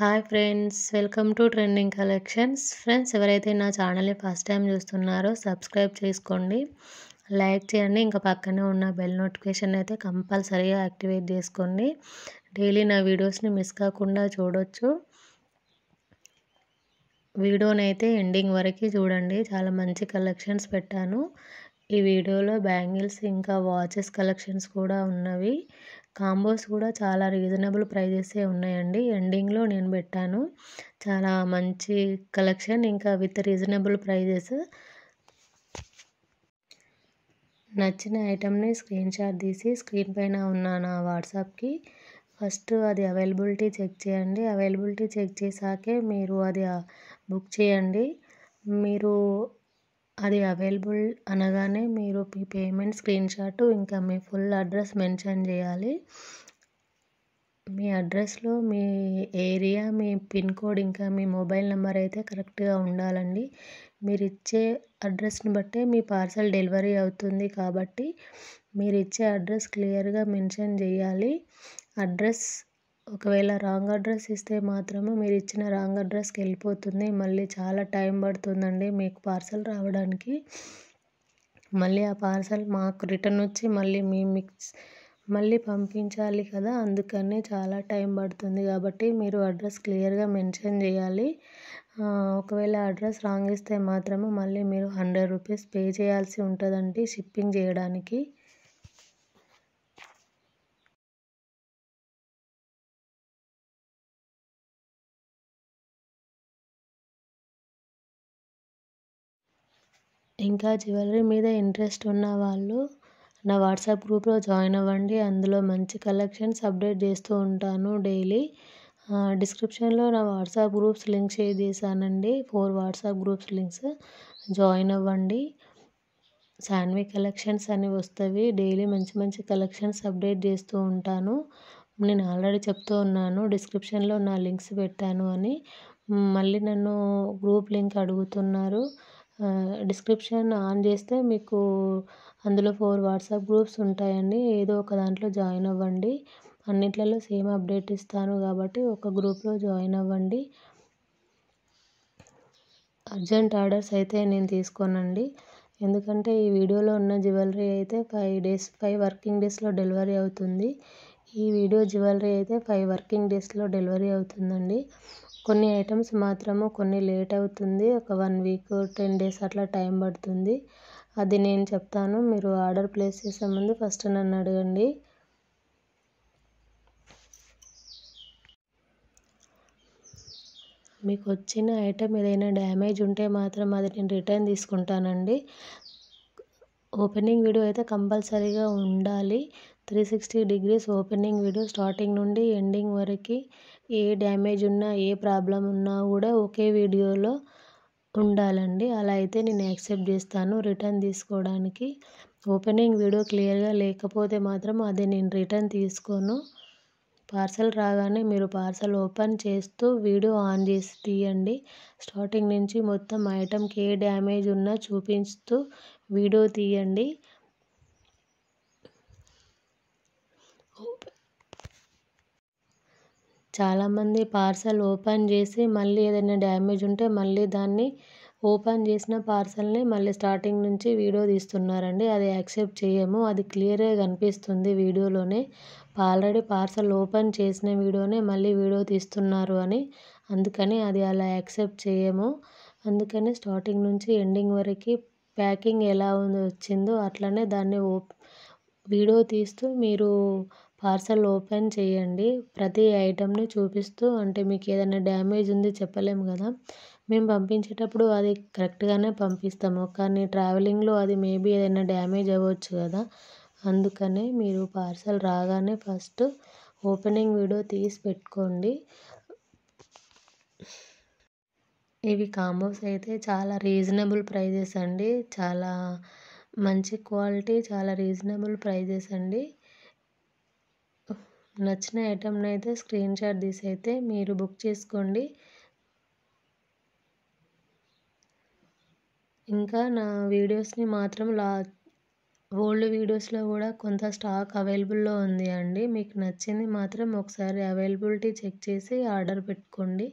hi friends welcome to trending collections friends ఎవరైతే నా ఛానల్ని ఫస్ట్ టైం చూస్తున్నారో సబ్స్క్రైబ్ చేసుకోండి లైక్ చేయండి ఇంకా పక్కనే ఉన్న బెల్ నోటిఫికేషన్ అయితే కంపల్సరీగా యాక్టివేట్ చేసుకోండి డైలీ నా వీడియోస్ని మిస్ కాకుండా చూడొచ్చు వీడియోనైతే ఎండింగ్ వరకు చూడండి చాలా మంచి కలెక్షన్స్ పెట్టాను ఈ వీడియోలో బ్యాంగిల్స్ ఇంకా వాచెస్ కలెక్షన్స్ కూడా ఉన్నవి కాంబోస్ కూడా చాలా రీజనబుల్ ప్రైజెసే ఉన్నాయండి ఎండింగ్లో నేను పెట్టాను చాలా మంచి కలెక్షన్ ఇంకా విత్ రీజనబుల్ ప్రైజెస్ నచ్చిన ఐటమ్ని స్క్రీన్ షాట్ తీసి స్క్రీన్ పైన ఉన్న నా వాట్సాప్కి ఫస్ట్ అది అవైలబిలిటీ చెక్ చేయండి అవైలబిలిటీ చెక్ చేశాకే మీరు అది బుక్ చేయండి మీరు అది అవైలబుల్ అనగానే మీరు మీ పేమెంట్ షాట్ ఇంకా మీ ఫుల్ అడ్రస్ మెన్షన్ చేయాలి మీ అడ్రస్లో మీ ఏరియా మీ పిన్ కోడ్ ఇంకా మీ మొబైల్ నెంబర్ అయితే కరెక్ట్గా ఉండాలండి మీరు ఇచ్చే అడ్రస్ని బట్టే మీ పార్సల్ డెలివరీ అవుతుంది కాబట్టి మీరు ఇచ్చే అడ్రస్ క్లియర్గా మెన్షన్ చేయాలి అడ్రస్ ఒకవేళ రాంగ్ అడ్రస్ ఇస్తే మాత్రము మీరు ఇచ్చిన రాంగ్ అడ్రస్కి వెళ్ళిపోతుంది మళ్ళీ చాలా టైం పడుతుందండి మీకు పార్సల్ రావడానికి మళ్ళీ ఆ పార్సల్ మాకు రిటర్న్ వచ్చి మళ్ళీ మీ మిక్స్ మళ్ళీ పంపించాలి కదా అందుకనే చాలా టైం పడుతుంది కాబట్టి మీరు అడ్రస్ క్లియర్గా మెన్షన్ చేయాలి ఒకవేళ అడ్రస్ రాంగ్ ఇస్తే మాత్రము మళ్ళీ మీరు హండ్రెడ్ రూపీస్ పే చేయాల్సి ఉంటుందండి షిప్పింగ్ చేయడానికి ఇంకా జ్యువెలరీ మీద ఇంట్రెస్ట్ ఉన్నవాళ్ళు నా వాట్సాప్ గ్రూప్లో జాయిన్ అవ్వండి అందులో మంచి కలెక్షన్స్ అప్డేట్ చేస్తూ ఉంటాను డైలీ డిస్క్రిప్షన్లో నా వాట్సాప్ గ్రూప్స్ లింక్ షేర్ చేశానండి four WhatsApp groups links join అవ్వండి శాన్వి కలెక్షన్స్ అని వస్తవి డైలీ మంచి మంచి కలెక్షన్స్ అప్డేట్ చేస్తూ ఉంటాను నేను ఆల్రెడీ చెప్తూ ఉన్నాను డిస్క్రిప్షన్లో నా లింక్స్ పెట్టాను అని మళ్ళీ నన్ను గ్రూప్ లింక్ అడుగుతున్నారు డిస్క్రిప్షన్ ఆన్ చేస్తే మీకు అందులో ఫోర్ వాట్సాప్ గ్రూప్స్ ఉంటాయండి ఏదో ఒక దాంట్లో జాయిన్ అవ్వండి అన్నిట్లలో సేమ్ అప్డేట్ ఇస్తాను కాబట్టి ఒక గ్రూప్లో జాయిన్ అవ్వండి అర్జెంట్ ఆర్డర్స్ అయితే నేను తీసుకోనండి ఎందుకంటే ఈ వీడియోలో ఉన్న జ్యువెలరీ అయితే ఫైవ్ డేస్ ఫైవ్ వర్కింగ్ డేస్లో డెలివరీ అవుతుంది ఈ వీడియో జ్యువెలరీ అయితే ఫైవ్ వర్కింగ్ డేస్లో డెలివరీ అవుతుందండి కొన్ని ఐటమ్స్ మాత్రము కొన్ని లేట్ అవుతుంది ఒక వన్ వీక్ టెన్ డేస్ అట్లా టైం పడుతుంది అది నేను చెప్తాను మీరు ఆర్డర్ ప్లేస్ చేసే ముందు ఫస్ట్ నన్ను అడగండి మీకు వచ్చిన ఐటెం ఏదైనా డ్యామేజ్ ఉంటే మాత్రం అది నేను రిటర్న్ తీసుకుంటానండి ఓపెనింగ్ వీడియో అయితే కంపల్సరీగా ఉండాలి three sixty degrees opening video starting నుండి ఎండింగ్ వరకు ఏ డ్యామేజ్ ఉన్నా ఏ ప్రాబ్లం ఉన్నా కూడా ఒకే వీడియోలో ఉండాలండి అలా అయితే నేను యాక్సెప్ట్ చేస్తాను రిటర్న్ తీసుకోవడానికి ఓపెనింగ్ వీడియో క్లియర్గా లేకపోతే మాత్రం అది నేను రిటర్న్ తీసుకోను పార్సల్ రాగానే మీరు పార్సల్ ఓపెన్ చేస్తూ వీడియో ఆన్ చేసి తీయండి స్టార్టింగ్ నుంచి మొత్తం ఐటెంకి ఏ డ్యామేజ్ ఉన్నా చూపిస్తూ వీడియో తీయండి చాలామంది పార్సల్ ఓపెన్ చేసి మళ్ళీ ఏదైనా డ్యామేజ్ ఉంటే మళ్ళీ దాన్ని ఓపెన్ చేసిన పార్సల్ని మళ్ళీ స్టార్టింగ్ నుంచి వీడియో తీస్తున్నారండి అది యాక్సెప్ట్ చేయము అది క్లియర్గా కనిపిస్తుంది వీడియోలోనే ఆల్రెడీ పార్సల్ ఓపెన్ చేసిన వీడియోనే మళ్ళీ వీడియో తీస్తున్నారు అని అందుకని అది అలా యాక్సెప్ట్ చేయము అందుకని స్టార్టింగ్ నుంచి ఎండింగ్ వరకు ప్యాకింగ్ ఎలా వచ్చిందో అట్లనే దాన్ని వీడియో తీస్తూ మీరు పార్సల్ ఓపెన్ చేయండి ప్రతి ఐటెంని చూపిస్తూ అంటే మీకు ఏదైనా డ్యామేజ్ ఉంది చెప్పలేము కదా మేము పంపించేటప్పుడు అది కరెక్ట్గానే పంపిస్తాము కానీ ట్రావెలింగ్లో అది మేబీ ఏదైనా డ్యామేజ్ అవ్వచ్చు కదా అందుకనే మీరు పార్సల్ రాగానే ఫస్ట్ ఓపెనింగ్ వీడియో తీసి పెట్టుకోండి ఇవి కాంబోస్ అయితే చాలా రీజనబుల్ ప్రైజెస్ అండి చాలా మంచి క్వాలిటీ చాలా రీజనబుల్ ప్రైజెస్ అండి నచ్చిన ఐటెంని అయితే స్క్రీన్ షాట్ తీసి అయితే మీరు బుక్ చేసుకోండి ఇంకా నా వీడియోస్ని మాత్రం లా ఓల్డ్ వీడియోస్లో కూడా కొంత స్టాక్ అవైలబుల్లో ఉంది అండి మీకు నచ్చింది మాత్రం ఒకసారి అవైలబిలిటీ చెక్ చేసి ఆర్డర్ పెట్టుకోండి